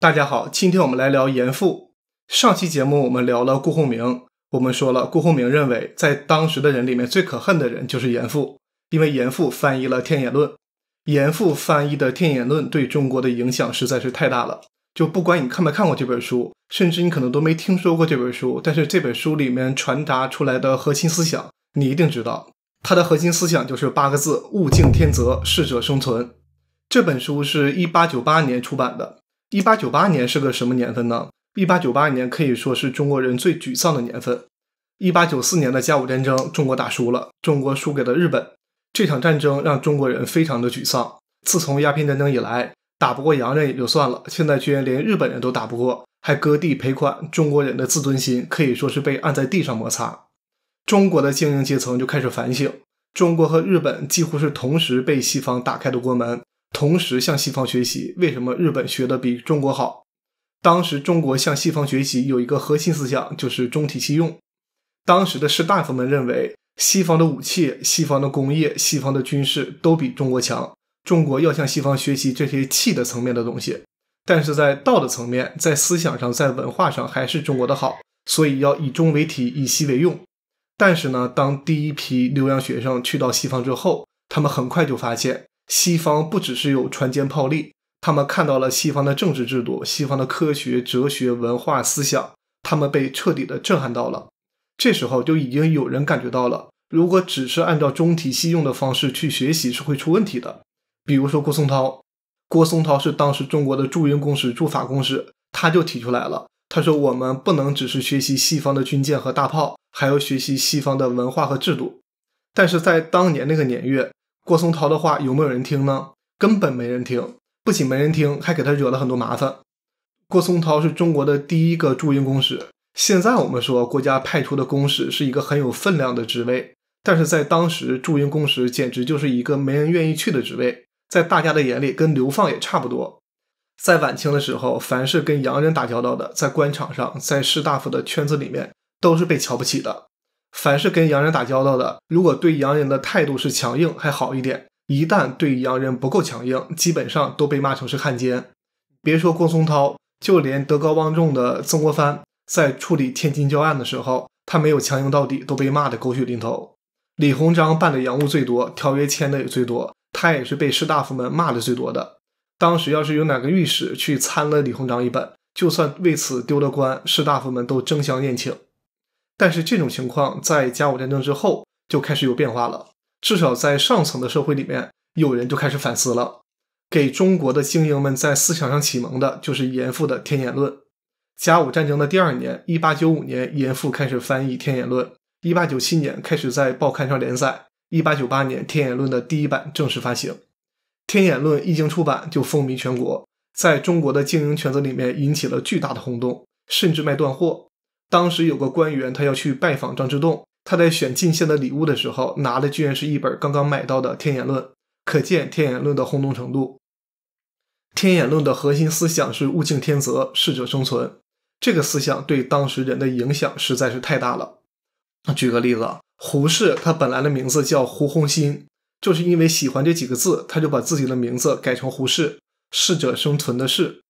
大家好，今天我们来聊严复。上期节目我们聊了辜鸿铭，我们说了辜鸿铭认为，在当时的人里面最可恨的人就是严复，因为严复翻译了《天演论》，严复翻译的《天演论》对中国的影响实在是太大了。就不管你看没看过这本书，甚至你可能都没听说过这本书，但是这本书里面传达出来的核心思想，你一定知道。它的核心思想就是八个字：物竞天择，适者生存。这本书是一八九八年出版的。一八九八年是个什么年份呢？一八九八年可以说是中国人最沮丧的年份。一八九四年的甲午战争，中国打输了，中国输给了日本。这场战争让中国人非常的沮丧。自从鸦片战争以来，打不过洋人也就算了，现在居然连日本人都打不过，还割地赔款，中国人的自尊心可以说是被按在地上摩擦。中国的精英阶层就开始反省，中国和日本几乎是同时被西方打开的国门。同时向西方学习，为什么日本学的比中国好？当时中国向西方学习有一个核心思想，就是中体西用。当时的士大夫们认为，西方的武器、西方的工业、西方的军事都比中国强，中国要向西方学习这些气的层面的东西。但是在道的层面、在思想上、在文化上，还是中国的好，所以要以中为体，以西为用。但是呢，当第一批留洋学生去到西方之后，他们很快就发现。西方不只是有船坚炮利，他们看到了西方的政治制度、西方的科学、哲学、文化思想，他们被彻底的震撼到了。这时候就已经有人感觉到了，如果只是按照中体西用的方式去学习是会出问题的。比如说郭松涛，郭松涛是当时中国的驻英公使、驻法公使，他就提出来了，他说我们不能只是学习西方的军舰和大炮，还要学习西方的文化和制度。但是在当年那个年月。郭松涛的话有没有人听呢？根本没人听，不仅没人听，还给他惹了很多麻烦。郭松涛是中国的第一个驻英公使。现在我们说国家派出的公使是一个很有分量的职位，但是在当时驻英公使简直就是一个没人愿意去的职位，在大家的眼里跟流放也差不多。在晚清的时候，凡是跟洋人打交道的，在官场上，在士大夫的圈子里面，都是被瞧不起的。凡是跟洋人打交道的，如果对洋人的态度是强硬，还好一点；一旦对洋人不够强硬，基本上都被骂成是汉奸。别说郭松涛，就连德高望重的曾国藩，在处理天津教案的时候，他没有强硬到底，都被骂得狗血淋头。李鸿章办的洋务最多，条约签的也最多，他也是被士大夫们骂的最多的。当时要是有哪个御史去参了李鸿章一本，就算为此丢了官，士大夫们都争相宴请。但是这种情况在甲午战争之后就开始有变化了，至少在上层的社会里面，有人就开始反思了。给中国的精英们在思想上启蒙的就是严复的《天演论》。甲午战争的第二年，一八九五年，严复开始翻译《天演论》，一八九七年开始在报刊上连载，一八九八年《天演论》的第一版正式发行。《天演论》一经出版就风靡全国，在中国的精英圈子里面引起了巨大的轰动，甚至卖断货。当时有个官员，他要去拜访张之洞，他在选进献的礼物的时候，拿的居然是一本刚刚买到的《天演论》，可见《天演论》的轰动程度。《天演论》的核心思想是物竞天择，适者生存，这个思想对当时人的影响实在是太大了。举个例子，胡适他本来的名字叫胡洪新，就是因为喜欢这几个字，他就把自己的名字改成胡适，适者生存的适。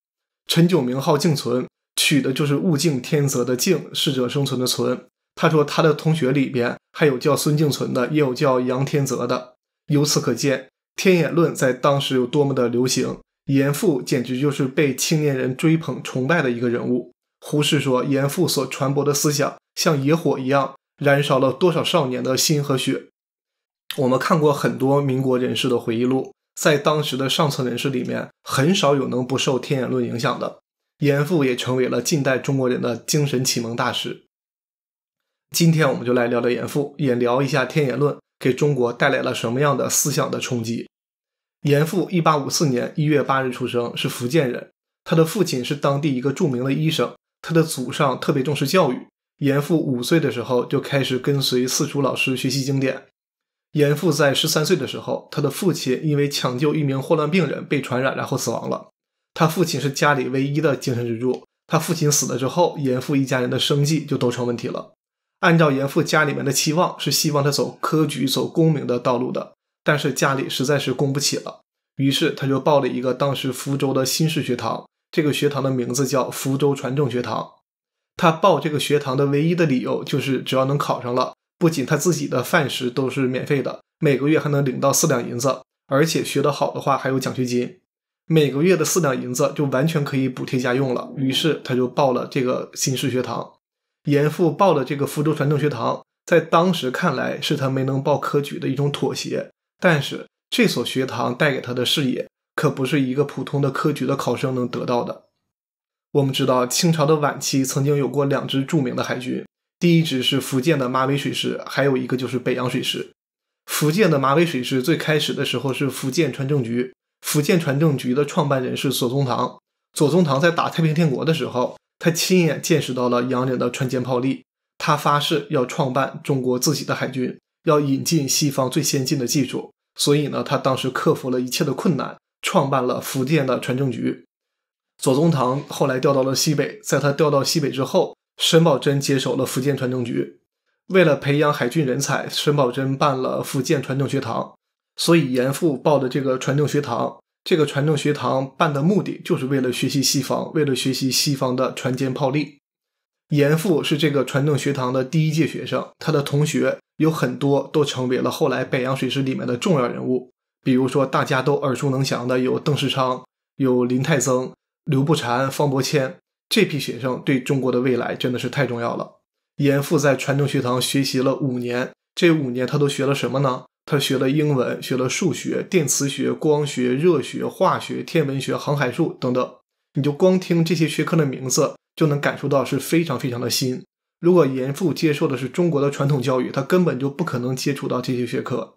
陈炯明号静存。取的就是物竞天择的竞，适者生存的存。他说他的同学里边还有叫孙敬存的，也有叫杨天泽的。由此可见，天演论在当时有多么的流行。严复简直就是被青年人追捧崇拜的一个人物。胡适说，严复所传播的思想像野火一样，燃烧了多少少年的心和血。我们看过很多民国人士的回忆录，在当时的上层人士里面，很少有能不受天演论影响的。严复也成为了近代中国人的精神启蒙大师。今天我们就来聊聊严复，也聊一下《天演论》给中国带来了什么样的思想的冲击。严复1854年1月8日出生，是福建人。他的父亲是当地一个著名的医生。他的祖上特别重视教育。严复五岁的时候就开始跟随四书老师学习经典。严复在十三岁的时候，他的父亲因为抢救一名霍乱病人被传染，然后死亡了。他父亲是家里唯一的精神支柱。他父亲死了之后，严复一家人的生计就都成问题了。按照严复家里面的期望，是希望他走科举、走功名的道路的。但是家里实在是供不起了，于是他就报了一个当时福州的新式学堂。这个学堂的名字叫福州船政学堂。他报这个学堂的唯一的理由就是，只要能考上了，不仅他自己的饭食都是免费的，每个月还能领到四两银子，而且学得好的话还有奖学金。每个月的四两银子就完全可以补贴家用了，于是他就报了这个新式学堂。严复报了这个福州船政学堂，在当时看来是他没能报科举的一种妥协，但是这所学堂带给他的视野可不是一个普通的科举的考生能得到的。我们知道清朝的晚期曾经有过两支著名的海军，第一支是福建的马尾水师，还有一个就是北洋水师。福建的马尾水师最开始的时候是福建船政局。福建船政局的创办人是左宗棠。左宗棠在打太平天国的时候，他亲眼见识到了洋人的穿舰炮力，他发誓要创办中国自己的海军，要引进西方最先进的技术。所以呢，他当时克服了一切的困难，创办了福建的船政局。左宗棠后来调到了西北，在他调到西北之后，沈葆桢接手了福建船政局。为了培养海军人才，沈葆桢办了福建船政学堂。所以严复报的这个传政学堂，这个传政学堂办的目的就是为了学习西方，为了学习西方的船坚炮利。严复是这个传政学堂的第一届学生，他的同学有很多都成为了后来北洋水师里面的重要人物，比如说大家都耳熟能详的有邓世昌、有林太增、刘步蟾、方伯谦。这批学生对中国的未来真的是太重要了。严复在传政学堂学习了五年，这五年他都学了什么呢？他学了英文学了数学、电磁学、光学、热学、化学、天文学、航海术等等。你就光听这些学科的名字，就能感受到是非常非常的新。如果严复接受的是中国的传统教育，他根本就不可能接触到这些学科。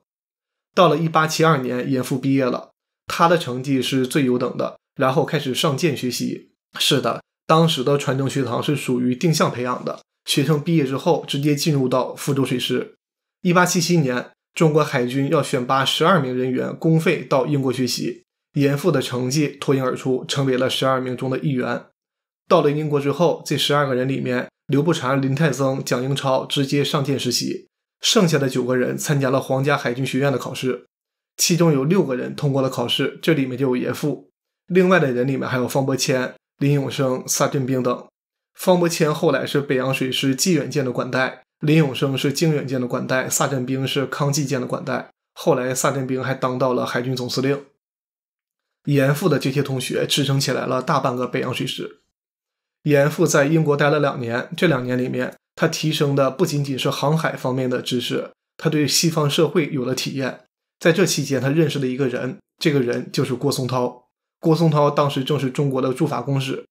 到了1872年，严复毕业了，他的成绩是最优等的，然后开始上舰学习。是的，当时的船政学堂是属于定向培养的，学生毕业之后直接进入到福州水师。1877年。中国海军要选拔十二名人员公费到英国学习，严复的成绩脱颖而出，成为了十二名中的一员。到了英国之后，这十二个人里面，刘步蟾、林泰增、蒋英超直接上舰实习，剩下的九个人参加了皇家海军学院的考试，其中有六个人通过了考试，这里面就有严复，另外的人里面还有方伯谦、林永生、萨镇兵等。方伯谦后来是北洋水师济远舰的管带。林永生是靖远舰的管带，萨镇冰是康济舰的管带。后来，萨镇冰还当到了海军总司令。严复的这些同学支撑起来了大半个北洋水师。严复在英国待了两年，这两年里面，他提升的不仅仅是航海方面的知识，他对西方社会有了体验。在这期间，他认识了一个人，这个人就是郭松涛。郭松涛当时正是中国的驻法公使，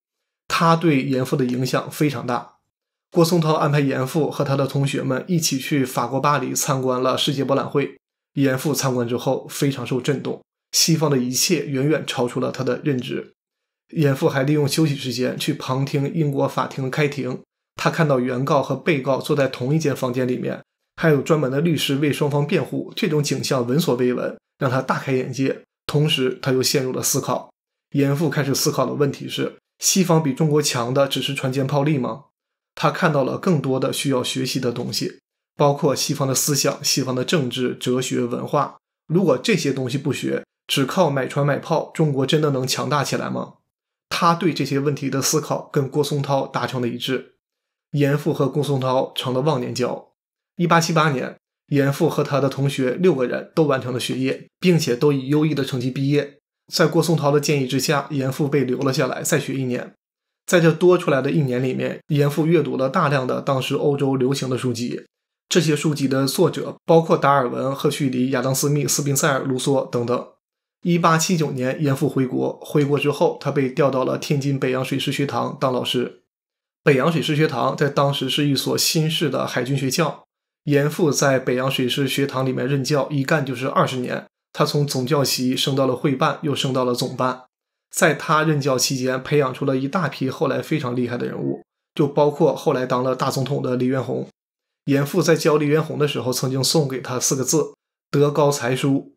他对严复的影响非常大。郭松涛安排严复和他的同学们一起去法国巴黎参观了世界博览会。严复参观之后非常受震动，西方的一切远远超出了他的认知。严复还利用休息时间去旁听英国法庭开庭，他看到原告和被告坐在同一间房间里面，还有专门的律师为双方辩护，这种景象闻所未闻，让他大开眼界。同时，他又陷入了思考。严复开始思考的问题是：西方比中国强的只是船坚炮利吗？他看到了更多的需要学习的东西，包括西方的思想、西方的政治、哲学、文化。如果这些东西不学，只靠买船买炮，中国真的能强大起来吗？他对这些问题的思考跟郭松涛达成了一致。严复和郭松涛成了忘年交。1878年，严复和他的同学六个人都完成了学业，并且都以优异的成绩毕业。在郭松涛的建议之下，严复被留了下来，再学一年。在这多出来的一年里面，严复阅读了大量的当时欧洲流行的书籍，这些书籍的作者包括达尔文、赫胥黎、亚当斯密、斯宾塞、尔、卢梭等等。1879年，严复回国，回国之后，他被调到了天津北洋水师学堂当老师。北洋水师学堂在当时是一所新式的海军学校，严复在北洋水师学堂里面任教，一干就是二十年。他从总教习升到了会办，又升到了总办。在他任教期间，培养出了一大批后来非常厉害的人物，就包括后来当了大总统的黎元洪。严复在教黎元洪的时候，曾经送给他四个字：德高才疏。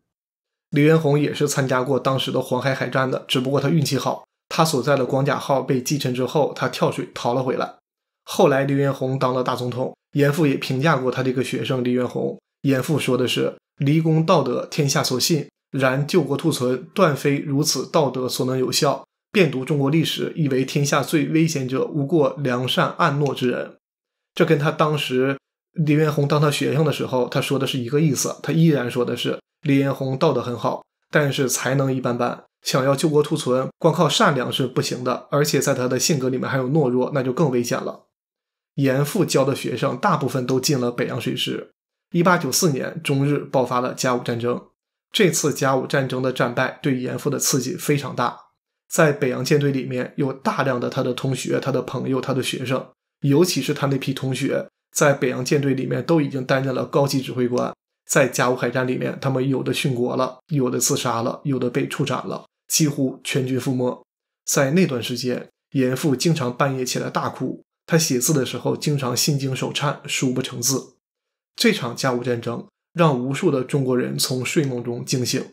黎元洪也是参加过当时的黄海海战的，只不过他运气好，他所在的广甲号被击沉之后，他跳水逃了回来。后来黎元洪当了大总统，严复也评价过他这个学生黎元洪。严复说的是：离公道德，天下所信。然救国图存，断非如此道德所能有效。遍读中国历史，以为天下最危险者，无过良善暗懦之人。这跟他当时黎元洪当他学生的时候，他说的是一个意思。他依然说的是黎元洪道德很好，但是才能一般般。想要救国图存，光靠善良是不行的，而且在他的性格里面还有懦弱，那就更危险了。严复教的学生大部分都进了北洋水师。一八九四年，中日爆发了甲午战争。这次甲午战争的战败对严复的刺激非常大，在北洋舰队里面，有大量的他的同学、他的朋友、他的学生，尤其是他那批同学，在北洋舰队里面都已经担任了高级指挥官。在甲午海战里面，他们有的殉国了，有的自杀了，有的被处斩了，几乎全军覆没。在那段时间，严复经常半夜起来大哭，他写字的时候经常心惊手颤，书不成字。这场甲午战争。让无数的中国人从睡梦中惊醒。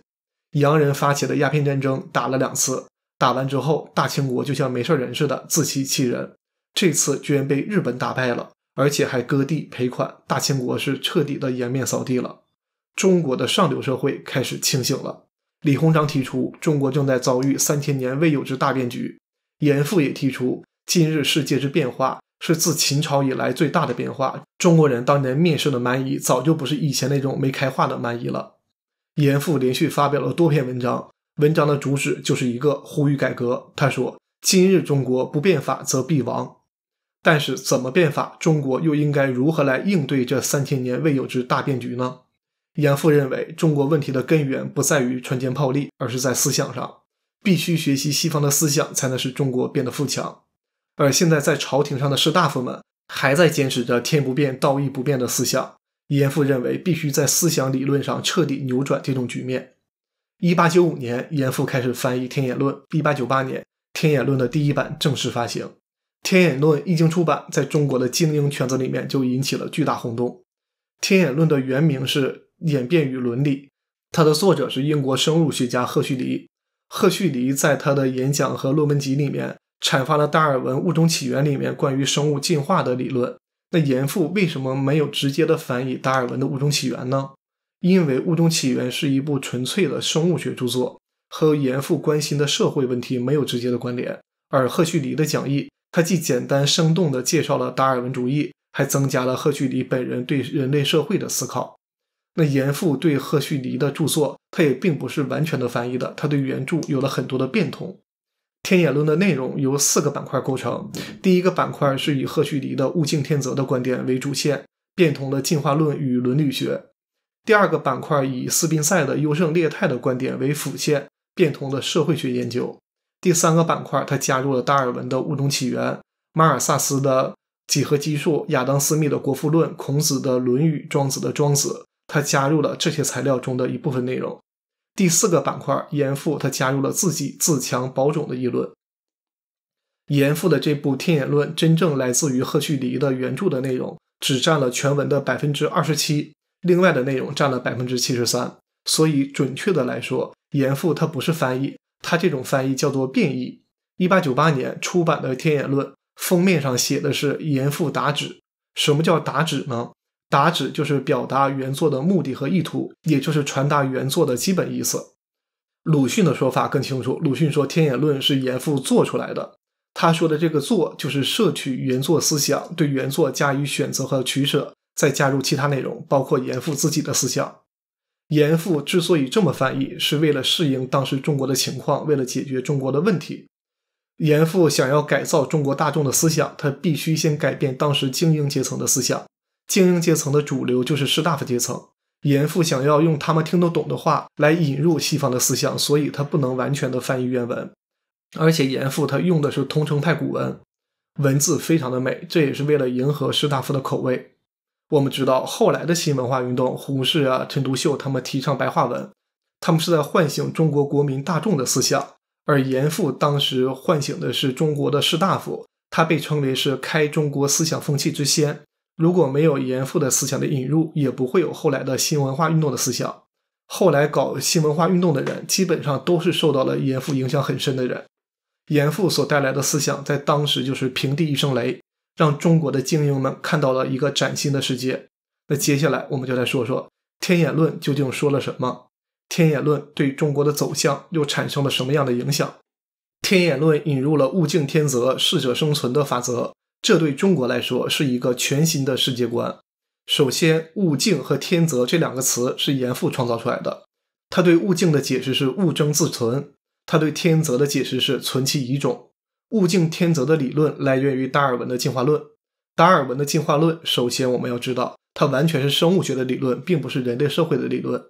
洋人发起的鸦片战争打了两次，打完之后，大清国就像没事人似的，自欺欺人。这次居然被日本打败了，而且还割地赔款，大清国是彻底的颜面扫地了。中国的上流社会开始清醒了。李鸿章提出，中国正在遭遇三千年未有之大变局。严复也提出，今日世界之变化。是自秦朝以来最大的变化。中国人当年面试的蛮夷早就不是以前那种没开化的蛮夷了。严复连续发表了多篇文章，文章的主旨就是一个呼吁改革。他说：“今日中国不变法则必亡。”但是怎么变法？中国又应该如何来应对这三千年未有之大变局呢？严复认为，中国问题的根源不在于穿坚炮利，而是在思想上，必须学习西方的思想，才能使中国变得富强。而现在，在朝廷上的士大夫们还在坚持着“天不变，道义不变”的思想。严复认为，必须在思想理论上彻底扭转这种局面。1895年，严复开始翻译《天演论》；1898年，《天演论》的第一版正式发行。《天演论》一经出版，在中国的精英圈子里面就引起了巨大轰动。《天演论》的原名是《演变与伦理》，它的作者是英国生物学家赫胥黎。赫胥黎在他的演讲和论文集里面。阐发了达尔文《物种起源》里面关于生物进化的理论。那严复为什么没有直接的翻译达尔文的《物种起源》呢？因为《物种起源》是一部纯粹的生物学著作，和严复关心的社会问题没有直接的关联。而赫胥黎的讲义，他既简单生动地介绍了达尔文主义，还增加了赫胥黎本人对人类社会的思考。那严复对赫胥黎的著作，他也并不是完全的翻译的，他对原著有了很多的变通。天演论的内容由四个板块构成。第一个板块是以赫胥黎的物竞天择的观点为主线，变通了进化论与伦理学；第二个板块以斯宾塞的优胜劣汰的观点为辅线，变通了社会学研究；第三个板块他加入了达尔文的物种起源、马尔萨斯的几何基数、亚当斯密的国富论、孔子的《论语》、庄子的《庄子》，他加入了这些材料中的一部分内容。第四个板块，严复他加入了自己自强保种的议论。严复的这部《天演论》真正来自于赫胥黎的原著的内容，只占了全文的百分之二十七，另外的内容占了百分之七十三。所以，准确的来说，严复他不是翻译，他这种翻译叫做变异。一八九八年出版的《天演论》封面上写的是“严复达旨”，什么叫“达旨”呢？达旨就是表达原作的目的和意图，也就是传达原作的基本意思。鲁迅的说法更清楚。鲁迅说，《天演论》是严复做出来的。他说的这个“做”，就是摄取原作思想，对原作加以选择和取舍，再加入其他内容，包括严复自己的思想。严复之所以这么翻译，是为了适应当时中国的情况，为了解决中国的问题。严复想要改造中国大众的思想，他必须先改变当时精英阶层的思想。精英阶层的主流就是士大夫阶层。严复想要用他们听得懂的话来引入西方的思想，所以他不能完全的翻译原文。而且严复他用的是桐城派古文，文字非常的美，这也是为了迎合士大夫的口味。我们知道后来的新文化运动，胡适啊、陈独秀他们提倡白话文，他们是在唤醒中国国民大众的思想。而严复当时唤醒的是中国的士大夫，他被称为是开中国思想风气之先。如果没有严复的思想的引入，也不会有后来的新文化运动的思想。后来搞新文化运动的人，基本上都是受到了严复影响很深的人。严复所带来的思想，在当时就是平地一声雷，让中国的精英们看到了一个崭新的世界。那接下来，我们就来说说天演论究竟说了什么，天演论对中国的走向又产生了什么样的影响？天演论引入了物竞天择、适者生存的法则。这对中国来说是一个全新的世界观。首先，“物竞”和“天择”这两个词是严复创造出来的。他对“物竞”的解释是“物争自存”，他对“天择”的解释是“存其遗种”。“物竞天择”的理论来源于达尔文的进化论。达尔文的进化论，首先我们要知道，它完全是生物学的理论，并不是人类社会的理论。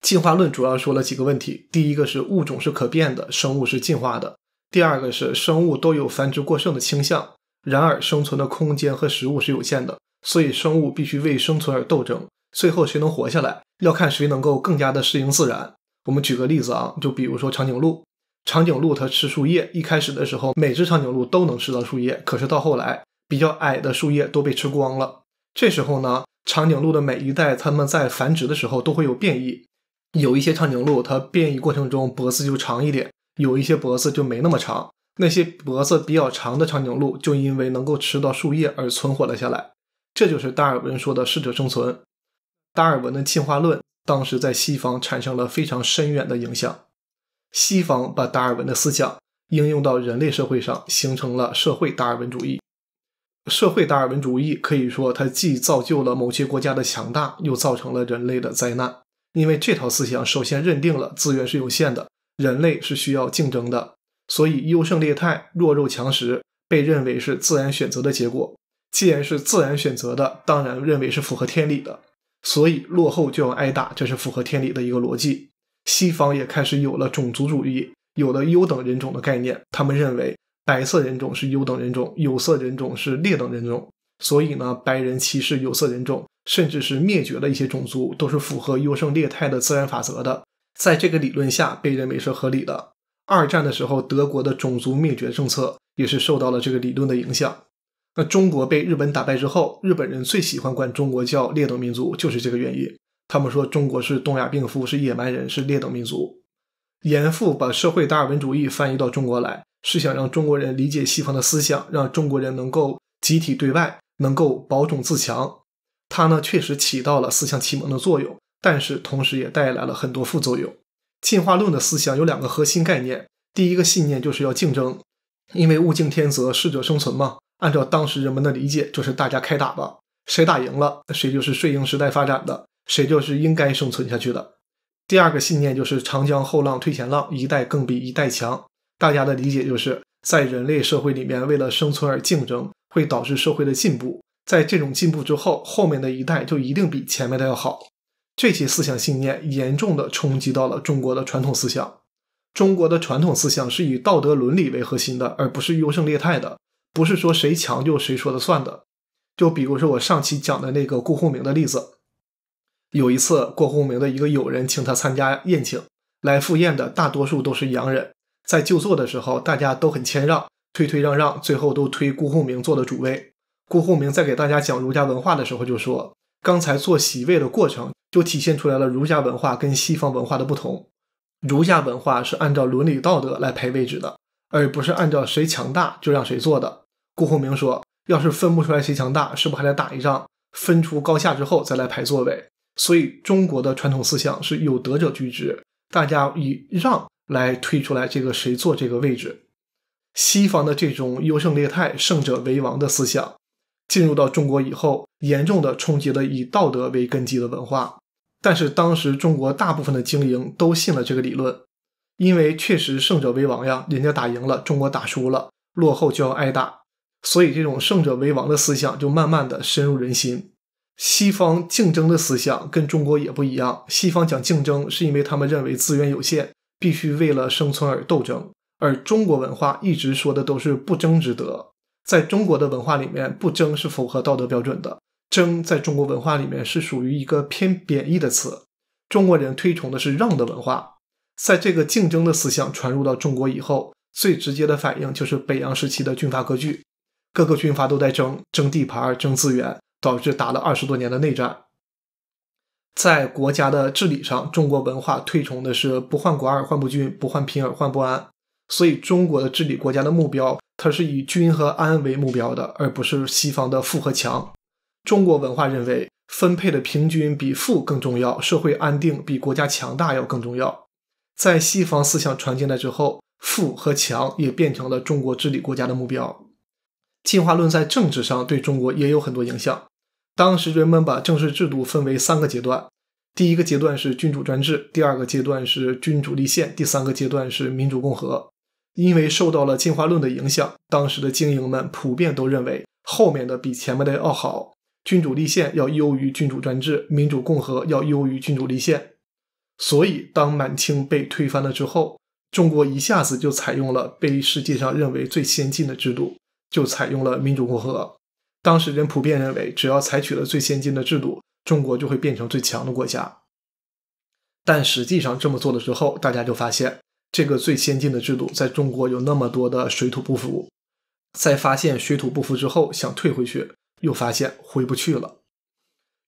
进化论主要说了几个问题：第一个是物种是可变的，生物是进化的；第二个是生物都有繁殖过剩的倾向。然而，生存的空间和食物是有限的，所以生物必须为生存而斗争。最后，谁能活下来，要看谁能够更加的适应自然。我们举个例子啊，就比如说长颈鹿。长颈鹿它吃树叶，一开始的时候，每只长颈鹿都能吃到树叶。可是到后来，比较矮的树叶都被吃光了。这时候呢，长颈鹿的每一代，它们在繁殖的时候都会有变异。有一些长颈鹿它变异过程中脖子就长一点，有一些脖子就没那么长。那些脖子比较长的长颈鹿就因为能够吃到树叶而存活了下来，这就是达尔文说的适者生存。达尔文的进化论当时在西方产生了非常深远的影响，西方把达尔文的思想应用到人类社会上，形成了社会达尔文主义。社会达尔文主义可以说，它既造就了某些国家的强大，又造成了人类的灾难。因为这套思想首先认定了资源是有限的，人类是需要竞争的。所以优胜劣汰、弱肉强食被认为是自然选择的结果。既然是自然选择的，当然认为是符合天理的。所以落后就要挨打，这是符合天理的一个逻辑。西方也开始有了种族主义，有了优等人种的概念。他们认为白色人种是优等人种，有色人种是劣等人种。所以呢，白人歧视有色人种，甚至是灭绝了一些种族，都是符合优胜劣汰的自然法则的。在这个理论下，被认为是合理的。二战的时候，德国的种族灭绝政策也是受到了这个理论的影响。那中国被日本打败之后，日本人最喜欢管中国叫劣等民族，就是这个原因。他们说中国是东亚病夫，是野蛮人，是劣等民族。严复把社会达尔文主义翻译到中国来，是想让中国人理解西方的思想，让中国人能够集体对外，能够保种自强。他呢，确实起到了思想启蒙的作用，但是同时也带来了很多副作用。进化论的思想有两个核心概念。第一个信念就是要竞争，因为物竞天择，适者生存嘛。按照当时人们的理解，就是大家开打吧，谁打赢了，谁就是顺应时代发展的，谁就是应该生存下去的。第二个信念就是长江后浪推前浪，一代更比一代强。大家的理解就是在人类社会里面，为了生存而竞争，会导致社会的进步。在这种进步之后，后面的一代就一定比前面的要好。这些思想信念严重的冲击到了中国的传统思想。中国的传统思想是以道德伦理为核心的，而不是优胜劣汰的，不是说谁强就谁说了算的。就比如说我上期讲的那个顾鸿明的例子，有一次顾鸿明的一个友人请他参加宴请，来赴宴的大多数都是洋人，在就座的时候大家都很谦让，推推让让，最后都推顾鸿明坐了主位。顾鸿明在给大家讲儒家文化的时候就说。刚才做席位的过程就体现出来了儒家文化跟西方文化的不同。儒家文化是按照伦理道德来排位置的，而不是按照谁强大就让谁坐的。顾鸿明说，要是分不出来谁强大，是不是还得打一仗，分出高下之后再来排座位？所以中国的传统思想是有德者居之，大家以让来推出来这个谁坐这个位置。西方的这种优胜劣汰、胜者为王的思想。进入到中国以后，严重的冲击了以道德为根基的文化。但是当时中国大部分的精英都信了这个理论，因为确实胜者为王呀，人家打赢了，中国打输了，落后就要挨打，所以这种胜者为王的思想就慢慢的深入人心。西方竞争的思想跟中国也不一样，西方讲竞争是因为他们认为资源有限，必须为了生存而斗争，而中国文化一直说的都是不争之德。在中国的文化里面，不争是符合道德标准的。争在中国文化里面是属于一个偏贬义的词。中国人推崇的是让的文化。在这个竞争的思想传入到中国以后，最直接的反应就是北洋时期的军阀割据，各个军阀都在争争地盘、争资源，导致打了二十多年的内战。在国家的治理上，中国文化推崇的是“不患寡而患不均，不患贫而患不安”。所以，中国的治理国家的目标，它是以“均”和“安”为目标的，而不是西方的“富”和“强”。中国文化认为，分配的平均比富更重要，社会安定比国家强大要更重要。在西方思想传进来之后，“富”和“强”也变成了中国治理国家的目标。进化论在政治上对中国也有很多影响。当时人们把政治制度分为三个阶段：第一个阶段是君主专制，第二个阶段是君主立宪，第三个阶段是民主共和。因为受到了进化论的影响，当时的精英们普遍都认为后面的比前面的要好，君主立宪要优于君主专制，民主共和要优于君主立宪。所以，当满清被推翻了之后，中国一下子就采用了被世界上认为最先进的制度，就采用了民主共和。当时人普遍认为，只要采取了最先进的制度，中国就会变成最强的国家。但实际上，这么做的之后，大家就发现。这个最先进的制度在中国有那么多的水土不服，在发现水土不服之后，想退回去，又发现回不去了。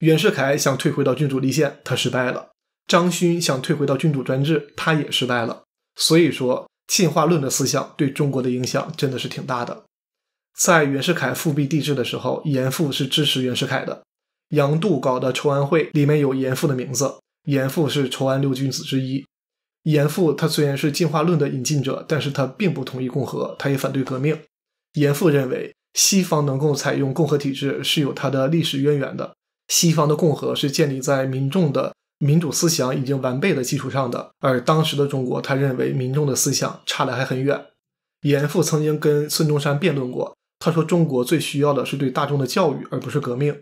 袁世凯想退回到君主立宪，他失败了；张勋想退回到君主专制，他也失败了。所以说，进化论的思想对中国的影响真的是挺大的。在袁世凯复辟帝制的时候，严复是支持袁世凯的。杨度搞的《筹安会》里面有严复的名字，严复是筹安六君子之一。严复他虽然是进化论的引进者，但是他并不同意共和，他也反对革命。严复认为西方能够采用共和体制是有它的历史渊源的，西方的共和是建立在民众的民主思想已经完备的基础上的，而当时的中国，他认为民众的思想差得还很远。严复曾经跟孙中山辩论过，他说中国最需要的是对大众的教育，而不是革命，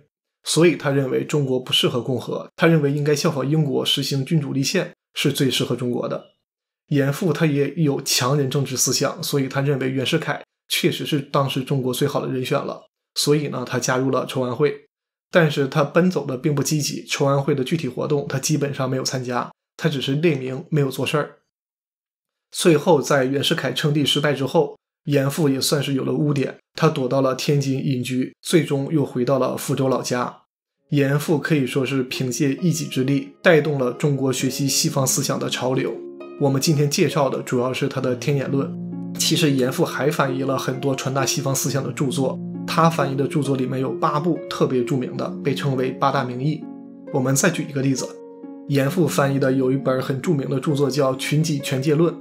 所以他认为中国不适合共和，他认为应该效仿英国实行君主立宪。是最适合中国的。严复他也有强人政治思想，所以他认为袁世凯确实是当时中国最好的人选了。所以呢，他加入了筹安会，但是他奔走的并不积极，筹安会的具体活动他基本上没有参加，他只是列名，没有做事儿。最后在袁世凯称帝失败之后，严复也算是有了污点，他躲到了天津隐居，最终又回到了福州老家。严复可以说，是凭借一己之力，带动了中国学习西方思想的潮流。我们今天介绍的主要是他的《天演论》。其实，严复还翻译了很多传达西方思想的著作。他翻译的著作里面有八部特别著名的，被称为“八大名义。我们再举一个例子，严复翻译的有一本很著名的著作叫《群己权界论》。《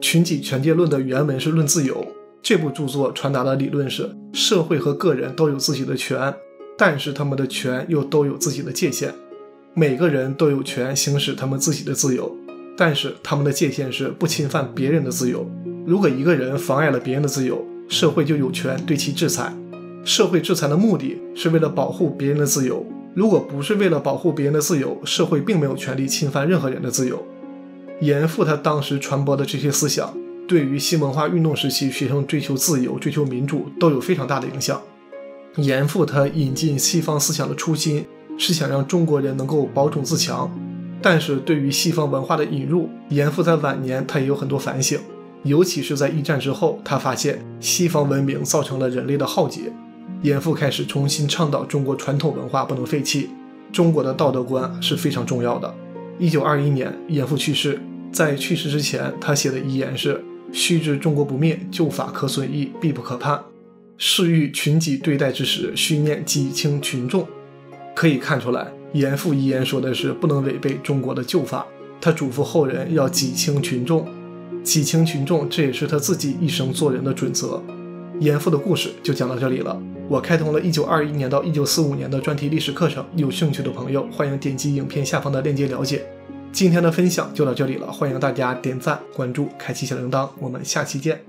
群己权界论》的原文是《论自由》。这部著作传达的理论是：社会和个人都有自己的权。但是他们的权又都有自己的界限，每个人都有权行使他们自己的自由，但是他们的界限是不侵犯别人的自由。如果一个人妨碍了别人的自由，社会就有权对其制裁。社会制裁的目的是为了保护别人的自由。如果不是为了保护别人的自由，社会并没有权利侵犯任何人的自由。严复他当时传播的这些思想，对于新文化运动时期学生追求自由、追求民主，都有非常大的影响。严复他引进西方思想的初心是想让中国人能够保种自强，但是对于西方文化的引入，严复在晚年他也有很多反省，尤其是在一战之后，他发现西方文明造成了人类的浩劫，严复开始重新倡导中国传统文化不能废弃，中国的道德观是非常重要的。一九二一年，严复去世，在去世之前，他写的遗言是：“须知中国不灭，旧法可损益，必不可叛。”是欲群己对待之时，须念己轻群众。可以看出来，严复遗言说的是不能违背中国的旧法。他嘱咐后人要己轻群众，己轻群众，这也是他自己一生做人的准则。严复的故事就讲到这里了。我开通了一九二一年到一九四五年的专题历史课程，有兴趣的朋友欢迎点击影片下方的链接了解。今天的分享就到这里了，欢迎大家点赞、关注、开启小铃铛，我们下期见。